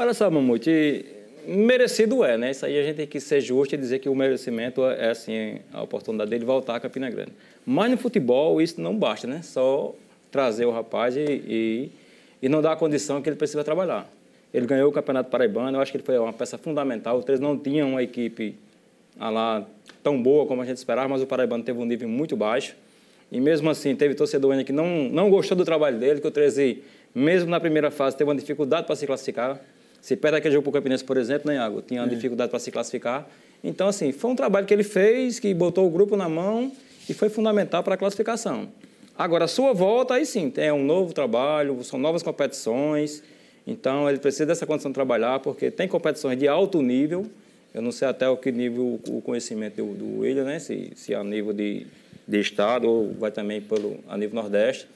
Olha só, Mamute, merecido é, né? Isso aí a gente tem que ser justo e dizer que o merecimento é, é, assim, a oportunidade dele voltar a Campina Grande. Mas no futebol isso não basta, né? Só trazer o rapaz e, e, e não dar a condição que ele precisa trabalhar. Ele ganhou o Campeonato Paraibano, eu acho que ele foi uma peça fundamental. O três não tinha uma equipe ah, lá tão boa como a gente esperava, mas o Paraibano teve um nível muito baixo. E mesmo assim, teve torcedor ainda que não, não gostou do trabalho dele, que o 13, mesmo na primeira fase, teve uma dificuldade para se classificar. Se perde aquele jogo para o Campinense, por exemplo, né, Iago? Tinha é. dificuldade para se classificar. Então, assim, foi um trabalho que ele fez, que botou o grupo na mão e foi fundamental para a classificação. Agora, a sua volta, aí sim, é um novo trabalho, são novas competições. Então, ele precisa dessa condição de trabalhar, porque tem competições de alto nível. Eu não sei até o que nível o conhecimento do, do William, né? Se, se é a nível de, de estado ou vai também pelo, a nível nordeste.